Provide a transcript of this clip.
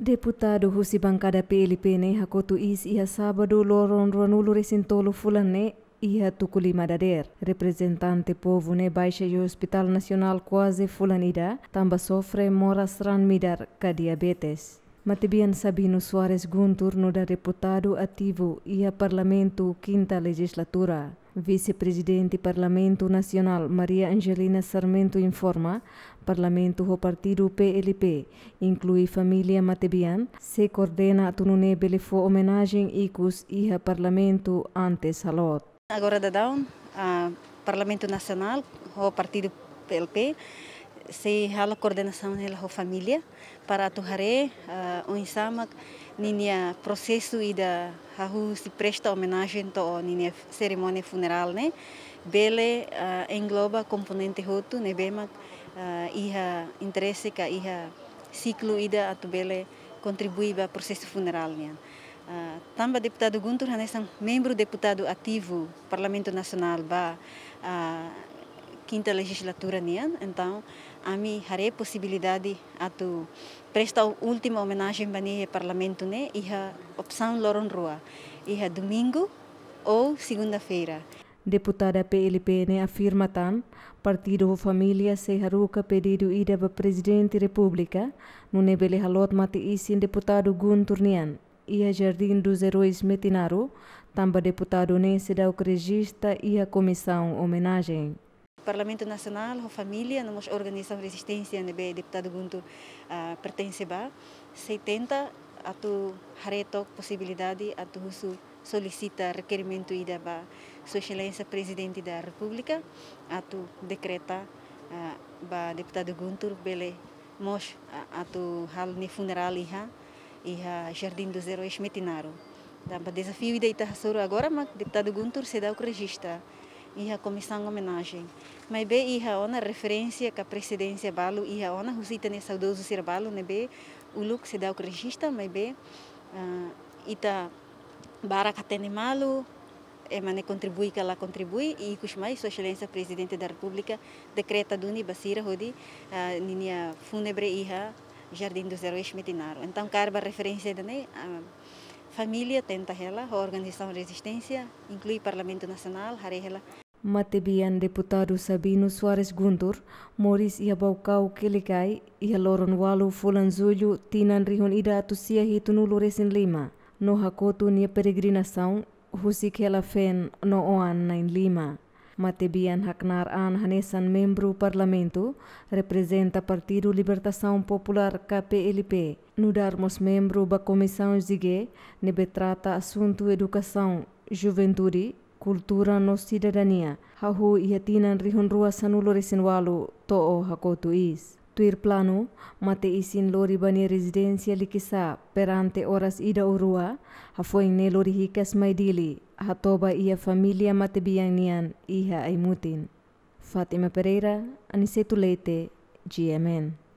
Deputado Husi Bangkada PLP ne hakotu is ia sabado loron ronulu resintolo fulane ia lima dader. Representante povo ne baixa e Hospital Nacional quase fulanida tamba sofre moras ran midar ka diabetes. Matibian Sabino Soares Guntur no da deputado ativo e a Parlamento quinta legislatura. Vice-presidente Parlamento Nacional Maria Angelina Sarmento informa, Parlamento o Partido PLP inclui família Matebian, se coordena a Tunune Belefo homenagem ICUS e a Parlamento antes halot. Agora da down, a Parlamento Nacional, o Partido PLP, se hala coordenação nela ho família para atuhare ah, uh, o insamak ninia processo ida hahu se presta homenagem to ninia cerimônia funeral né bele uh, ah, engloba componente hotu ne bemak uh, ah, iha interesse ka iha ciclo ida atu bele contribui ba processo funeral né Uh, tamba deputado Guntur Hanesan, membro deputado ativo Parlamento Nacional ba uh, quinta legislatura nian, então mim hare possibilidade prestar presta última homenagem bani parlamento e né? iha opção loron rua, iha domingo ou segunda-feira. Deputada né afirma tan, partido família se haruca pedido ida ba presidente república, no bele halot mati isin deputado Guntur Nian. Ia Jardim dos Heróis Metinaro, tamba deputado nem da Ocregista o e a comissão homenagem. O Parlamento Nacional, a família, nós organizamos resistência, né, deputado Gunto uh, pertence a 70 a tu hareto possibilidade a tu solicita requerimento ida ba sua excelência presidente da república a tu decreta uh, ba deputado Guntur bele mos a, a tu hal ni funeral iha iha jardim do zero esmetinaro. ba desafio ida ita agora, mas deputado Guntur se dá o registro iha comissão homenagem. Mas bem há uma referência que a presidência balo iha ona husita ne saudoso ser balo ne se dá o regista mas bem uh, ita bara katene malu e eh, mane contribui que ela contribui e kusmai sua excelência presidente da república decreta duni basira hodi uh, ah, ninia fúnebre jardim do zero Metinaro. Então carba referência da né uh, ah, família tenta ela, a organização Resistência, inclui o Parlamento Nacional, harehela. Matebian deputado Sabino Soares Guntur, Moris Iabaucau Kilikai, Ialoron Walu Fulanzulho, Tinan rihon Ida Atusia Hitunulu Resin Lima, no Hakotu Nia Peregrinação, Husikela Fen, no Oan in Lima. Matebian Haknar An Hanesan, membro parlamento, representa Partido Libertação Popular KPLP. No darmos membro da Comissão ZIGUE, nebe trata assunto educação, juventude, cultura no cidadania. Hahu ihatinan rihun rua sanulo resinwalu to'o hakotu is. Tuir plano, mate isin lori bani residencia likisa perante horas ida urua, hafoing ne lori hikas maidili, hatoba ia familia mate biang nian iha aimutin. Fatima Pereira, Aniceto Leite, GMN.